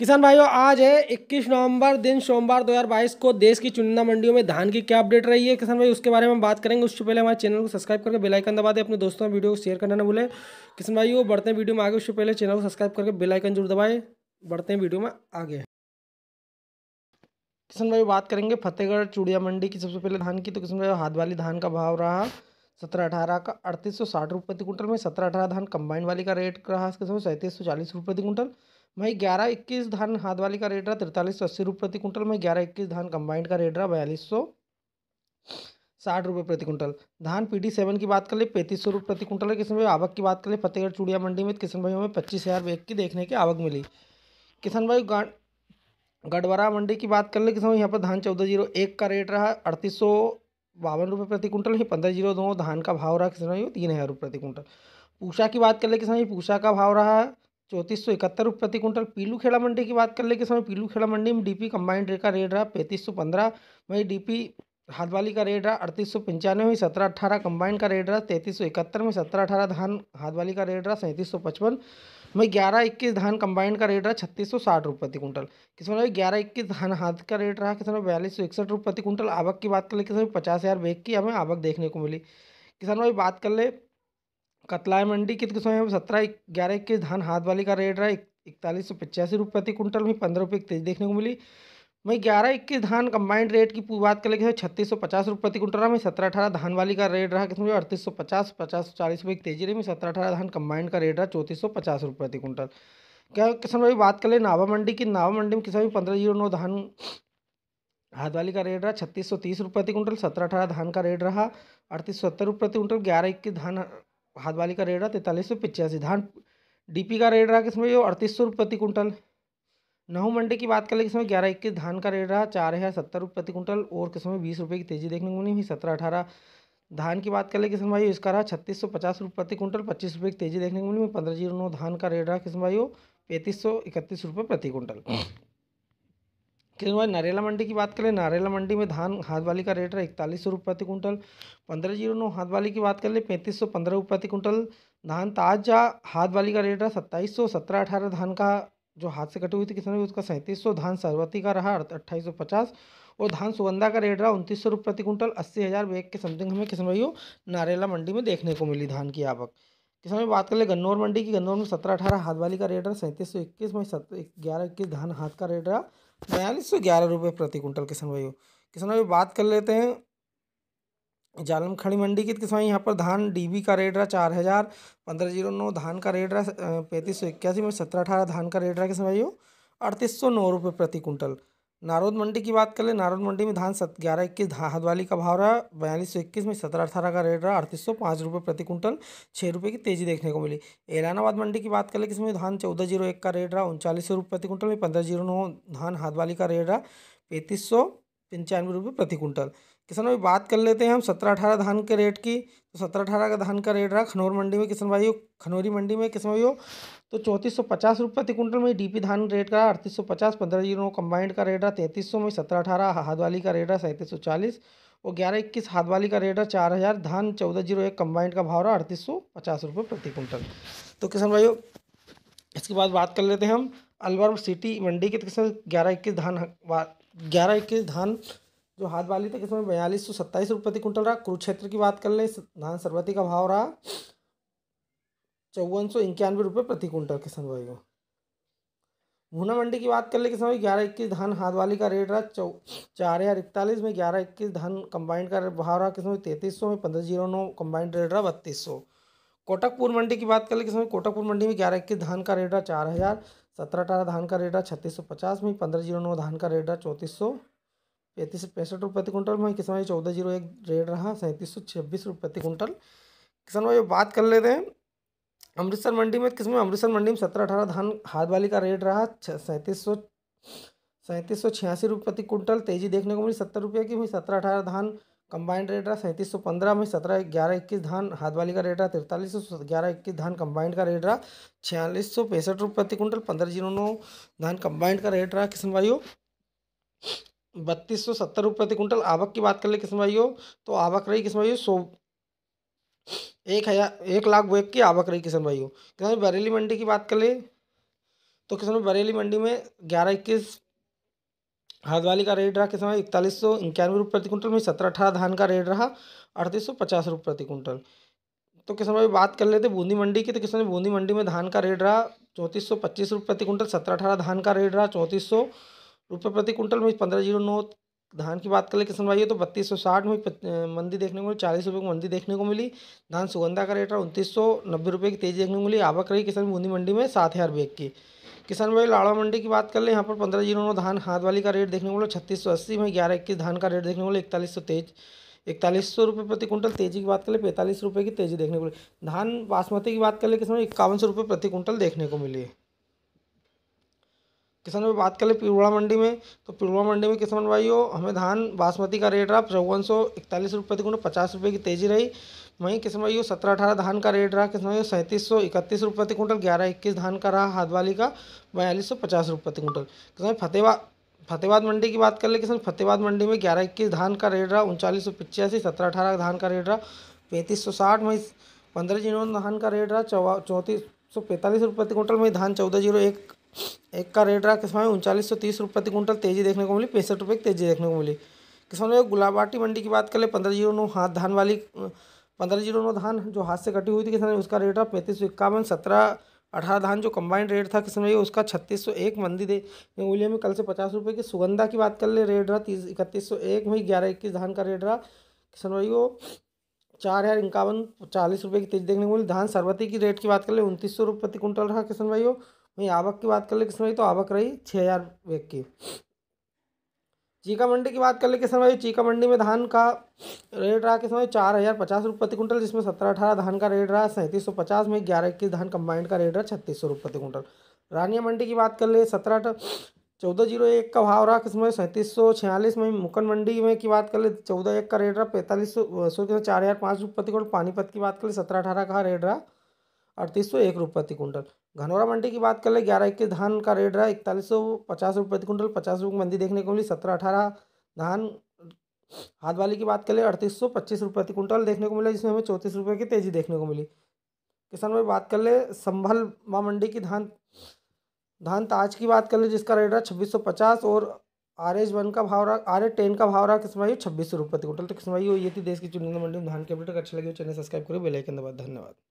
किसान भाइयों आज है 21 नवंबर दिन सोमवार 2022 को देश की चुनिंदा मंडियों में धान की क्या अपडेट रही है किसान भाई उसके बारे में हम बात करेंगे उससे पहले हमारे चैनल को सब्सक्राइब करके बेल आइकन दबा दें अपने दोस्तों में वीडियो को शेयर करना ना भूलें किसान भाई वो बढ़ते हैं वीडियो में आगे उससे पहले चैनल को सब्सक्राइब करके बेलाइकन जरूर दबाए बढ़ते हैं वीडियो में आगे किसान भाई बात करेंगे फतेहगढ़ चूड़िया मंडी की सबसे पहले धान की तो किसान भाई हाथ वाली धान का भाव रहा सत्रह अठारह का अड़तीस सौ साठ रुपये प्रति क्विंटल में सत्रह अठारह धान कंबाइन वाली का रेट रहा इसके समय सैंतीस सौ चालीस रुपये प्रति क्विंटल वहीं ग्यारह इक्कीस धान हाथ वाली का रेट रहा तिरतालीस सौ अस्सी रुपये प्रति कुंटल में ग्यारह इक्कीस धान कंबाइंड का रेट रहा बयालीस सौ साठ रुपये प्रति कुंटल धान पी डी सेवन की बात कर ले पैंतीस सौ रुपये प्रति कुंटल है किसान भाई आवक की बात कर ले फतेहगढ़ चूड़िया मंडी में किसान भाई हमें पच्चीस हज़ार बैग की देखने की आवक मिली किसान भाई गढ़वारा मंडी की बात कर ले किसान यहाँ पर धान चौदह जीरो एक का रेट रहा अड़तीस सौ बावन रुपये प्रति कुंटल ही पंद्रह जीरो दो धान का भाव रहा किसान भाई तीन हज़ार रुपये प्रति कुंटल पूषा की बात कर ले किसान भाई पूषा का भाव रहा चौंतीस सौ इकहत्तर रुपये प्रति क्विंटल पीलू खेड़ा मंडी की बात कर ले कि समय पीलू खेड़ा मंडी में डीपी कंबाइंड रेट का रेट रहा पैंतीस सौ पंद्रह वहीं डीपी हाथवाली का रेट रहा अड़तीस सौ पंचानवे में सत्रह अठारह कंबाइंड का रेट रहा तैंतीस सौ इकहत्तर में सत्रह अठारह धान हाथवाली का रेट रहा सैंतीस सौ पचपन वहीं ग्यारह इक्कीस धान कंबाइंड का रेट रहा छत्तीस सौ साठ रुपये प्रति क्विंटल किसान भाई ग्यारह इक्कीस धान हाथ का रेट रहा किसान बयालीस सौ इकसठ रुपये प्रति क्विंटल आवक की बात कर ले किसान पचास हज़ार बेग की हमें आवक देखने को मिली किसान भाई बात कर ले कतलाय मंडी के समय में सत्रह ग्यारह इक्कीस धान हाथ वाली का रेट रहा इकतालीस सौ पचासी रुपये प्रति कुंटल में पंद्रह रुपये की तेजी देखने को मिली वहीं ग्यारह इक्कीस धान कंबाइंड रेट की बात कर लेकिन छत्तीस सौ पचास रुपये प्रति कुंटल रहा में सत्रह अठारह धान वाली का रेट रहा किस्म अड़तीस सौ पचास पचास सौ चालीस रुपये की तेजी रही में सत्रह अठारह धान कंबाइंड का रेट रहा चौंतीस सौ पचास रुपये प्रति कुंटल क्या किसान भाई बात करें नावा मंडी की नावा मंडी में किसान पंद्रह जीरो नौ धान हाथ वाली का रेट रहा छत्तीस सौ तीस रुपये प्रति कुंटल सत्रह अठारह धान का रेट रहा अड़तीस सौ सत्तर रुपये प्रति कुंटल ग्यारह इक्कीस धान हाथ वाली का रेट रहा तैंतालीस सौ पिचासी धान डी का रेट रहा किसमें जो अड़तीस सौ प्रति कुंटल नहू मंडी की बात कर लें किसमें ग्यारह इक्कीस धान का रेट रहा चार हज़ार सत्तर रुपये प्रति कुंटल और किसमें बीस रुपये की तेज़ी देखने को मिली सत्रह अठारह धान की बात कर ले किसम भाई इसका रहा छत्तीस सौ पचास रुपये प्रति कुंटल पच्चीस रुपये की तेज़ी देखने को मिली पंद्रह जीरो नौ धान का रेट रहा किसम भाई पैंतीस सौ इकतीस रुपये प्रति कुंटल किस नरेला मंडी की बात करें नारेला मंडी में धान हाथ वाली का रेट रहा इकतालीस सौ रुपये प्रति कुंटल पंद्रह जीरो नौ हाथ वाली की बात कर ले पैंतीस सौ पंद्रह रुपये प्रति कुंटल धान ताजा हाथ वाली का रेट रहा सत्ताईस सौ सत्रह अठारह धान का जो हाथ से कटी हुई थी किसान उसका सैंतीस सौ धान सरवती का रहा अट्ठाईस सौ पचास और धान सुगंधा का रेट रहा उनतीस सौ रुपये प्रति कुंटल अस्सी हज़ार बैग के समथिंग हमें किसान भाइयों नारेला मंडी में देखने को मिली धान की आवक किसान भाई बात कर ले गन्नौर मंडी की गन्नौर में सत्रह अठारह हाथ वाली का रेट रहा सैंतीस सौ इक्कीस में ग्यारह इक्कीस धान हाथ का रेट रहा बयालीस सौ ग्यारह रुपये प्रति कुंटल किसान भाई किसान भाई बात कर लेते हैं जालम खड़ी मंडी की किसान यहाँ पर धान डीबी का रेट रहा चार हज़ार पंद्रह जीरो नौ धान का रेट रहा पैंतीस सौ इक्यासी में सत्रह अठारह धान का रेट रहा किसान भाई अड़तीस सौ नौ रुपये प्रति कुंटल नारोद मंडी की बात कर ले नारोद मंडी में धान सत ग्यारह इक्कीस हदवाली का भाव रहा बयालीस सौ इक्कीस में सत्रह अठारह का रेट रहा अड़तीस सौ पाँच रुपये प्रति कुंटल छः रुपये की तेजी देखने को मिली एलानाबाद मंडी की बात कर ले इसमें धान चौदह जीरो एक का रेट रहा उनचालीस सौ रुपये प्रति कुंटल में पंद्रह जीरो नौ धान हाथवाली का रेट रहा पैंतीस सौ पंचानवे रुपये प्रति कुंटल किसान भाई बात कर लेते हैं हम सत्रह अठारह धान के रेट की तो सत्रह अठारह का धान का रेट रहा खनौर मंडी में किसान भाई हो खनौरी मंडी में किसान भाई हो तो चौंतीस सौ पचास रुपये प्रति कुंटल में डीपी धान रेट का अड़तीस सौ पचास पंद्रह जीरो कंबाइंड का रेट रहा तैंतीस सौ में सत्रह अठारह हाथवाली का रेट रहा सैंतीस सौ चालीस और ग्यारह इक्कीस हाथवाली का रेट रहा चार हज़ार धान चौदह जीरो एक कम्बाइंड का भाव रहा अड़तीस सौ पचास रुपये प्रति कुंटल तो किसान हो इसके बाद बात कर लेते हैं हम अलवर सिटी मंडी के तो किसान ग्यारह इक्कीस धान ग्यारह इक्कीस धान जो हाथ वाली थी इसमें बयालीस सौ सत्ताईस रुपये प्रति कुंटल रहा कुरुक्षेत्र की बात कर लें धान सरबती का भाव रहा चौवन सौ इक्यानवे रुपये प्रति कुंटल किसान भाई को भूना मंडी की बात कर ले किसान भाई ग्यारह इक्कीस धान हाथ वाली का रेट रहा चौ चार हज़ार इकतालीस में ग्यारह इक्कीस धान कंबाइंड का भाव रहा किसान भाई तैंतीस सौ में पंद्रह जीरो नौ कंबाइंड रेट रहा बत्तीस सौ कोटकपुर मंडी की बात कर ले किसान भाई कोटकपुर मंडी में ग्यारह इक्कीस धान का रेट रहा चार हज़ार सत्रह अठारह धान का रेट रहा छत्तीस सौ पचास में पंद्रह जीरो नौ धान का रेट रहा चौंतीस सौ पैंतीस पैंसठ रुपये प्रति क्विंटल में किसान भाई चौदह जीरो एक रेट रहा सैंतीस सौ छब्बीस रुपये प्रति क्विंटल किसान भाई बात कर लेते हैं अमृतसर मंडी में किस अमृतसर मंडी में सत्रह अठारह धान हाथ वाली का रेट रहा सैंतीस सौ सैंतीस सौ छियासी रुपये प्रति क्विंटल तेजी देखने को मिली सत्तर रुपये की वहीं सत्रह अठारह धान कंबाइंड रेट रहा सैंतीस सौ पंद्रह में सत्रह ग्यारह इक्कीस धान हाथ वाली का रेट रहा तिरतालीस सौ ग्यारह इक्कीस धान कंबाइंड का रेट रहा छियालीस सौ पैंसठ रुपये प्रति कुंटल पंद्रह जीरो नौ धान कंबाइंड का रेट रहा किसान भाइयों बत्तीस सौ सत्तर रुपये प्रति कुंटल आवक की बात कर ले किस्म भाइयों तो आवक रही किस्म भाइयों सौ एक हज़ार एक लाख बोएक की आवक रही किसान भाइयों किसान बरेली मंडी की बात कर ले तो किसान बरेली मंडी में ग्यारह इक्कीस हरदवाली का रेट रहा किसान भाई इकतालीस सौ इक्यानवे रुपये प्रति कुंटल में सत्रह अठारह धान का रेट रहा अड़तीस सौ पचास रुपये प्रति कुंटल तो किसान भाई बात कर लेते बूंदी मंडी की तो किसान बूंदी मंडी में धान का रेट रहा चौंतीस सौ पच्चीस रुपये प्रति कुंटल सत्रह अठारह धान का रेट रहा चौंतीस सौ रुपये प्रति कुंटल में पंद्रह जीरो नौ धान की बात करें किसान भाइयों तो बत्तीस सौ साठ में मंदी देखने को मिली चालीस रुपये की मंदी देखने को मिली धान सुगंधा का रेट रहा उनतीस सौ नब्बे रुपये की तेजी देखने को मिली आवक रही किसान बूंदी मंडी में सात हज़ार बैग की किसान भाई लाड़वा मंडी की बात कर ले यहाँ पर पंद्रह जीरो नौ धान हाथ वाली का रेट देखने को मिला छत्तीस सौ अस्सी में ग्यारह इक्कीस धान का रेट देखने को मिला इकतालीस सौ तेज इकतालीस सौ रुपये प्रति कुंटल तेजी की बात कर ले पैंतालीस रुपये की तेजी देखने को मिली धान बासमती की बात कर ले किसान इक्यावन सौ रुपये प्रति कुंटल देखने को मिली है किसान भाई बात कर ले पिरुड़ा मंडी में तो पिरुड़ा मंडी में किसान हो हमें धान बासमती का रेट रहा चौवन सौ इकतालीस रुपये प्रति क्विंटल पचास रुपये की तेज़ी रही वहीं किसान हो सत्रह अठारह धान का रेट रहा किसान भाई सैंतीस सौ इकतीस रुपये प्रति क्विंटल ग्यारह इक्कीस धान का रहा हाथवाली का बयालीस सौ पचास रुपये प्रति क्विंटल किसान भाई फतेहबाद फतेहबाद मंडी की बात कर ले किसान फतेहबाद मंडी में ग्यारह इक्कीस धान का रेट रहा उनचालीस सौ पिचासी सत्रह अठारह धान का रेट रहा पैंतीस सौ साठ वहीं पंद्रह जीरो धान का रेट रहा चौवा चौंतीस सौ पैंतालीस रुपये प्रति क्विंटल वहीं धान चौदह जीरो एक एक का रेट रहा किसान में उनचालीस सौ तीस रुपये प्रति क्विंटल तेजी देखने को मिली पैंसठ रुपये की तेजी देखने को मिली किसान में गुलाबाटी मंडी की बात कर ले पंद्रह जीरो नौ हाथ धान वाली पंद्रह जीरो नौ धान जो हाथ से कटी हुई थी किसान उसका रेट रहा पैंतीस सौ इक्यावन सत्रह अठारह धान जो कंबाइंड रेट था किसान भाई उसका छत्तीस सौ एक मंदी दे उलिया में कल से पचास रुपये की सुगंधा की बात कर ले रेट रहा तीस इकतीस सौ एक में ग्यारह इक्कीस धान का रेट रहा किसान भाई को चार हज़ार इक्यावन चालीस रुपये की तेजी देखने को मिली धान सरबती की रेट की बात कर ले उनतीस सौ रुपये प्रति कुंटल रहा किसान भाई वहीं आवक की बात कर ले किसान भाई तो आवक रही छः हज़ार बैग की चीका मंडी की बात कर ले किसान भाई चीका मंडी में धान का रेट रहा किसान भाई चार हज़ार पचास रुपये प्रति कुंटल जिसमें सत्रह अठारह धान का रेट रहा सैंतीस सौ पचास में ग्यारह इक्कीस धान कंबाइंड का रेट रहा छत्तीस सौ रुपये प्रति कुंटल रानिया मंडी की बात कर ले सत्रह चौदह जीरो एक का भाव रहा भाई सैंतीस सौ छियालीस में मुकन मंडी में की बात कर ले चौदह एक का रेट रहा पैंतालीस सौ सौ चार हज़ार पाँच रुपये प्रति कुंटल पानीपत की बात कर ले सत्रह अठारह का रेट रहा अड़तीस सौ एक रुपये प्रति कुंटल घनौरा मंडी की बात कर ले ग्यारह इक्कीस धान का रेट रहा इकतालीस सौ पचास रुपये प्रति कुंटल पचास रुपये की मंदी देखने को मिली सत्रह अठारह धान हाथ वाली की बात कर ले अड़तीस सौ पच्चीस रुपये प्रति कुंटल देखने को मिला जिसमें हमें चौंतीस रुपये की तेज़ी देखने को मिली किसान भाई बात कर ले संभल माँ मंडी की धान धान ताज की बात कर ले जिसका रेट रहा छब्बीस सौ पचास और आर एच वन का भाव रहा आर एच टेन का भाव रहा किसान भाई छब्बीस सौ रुपये प्रति क्विंटल तो किसान भाई ये थी देश की चुनिंदा मंडी में धान के अपडेट अच्छा लगे चैनल सब्सक्राइब करें बेलाइकन दबा धन्यवाद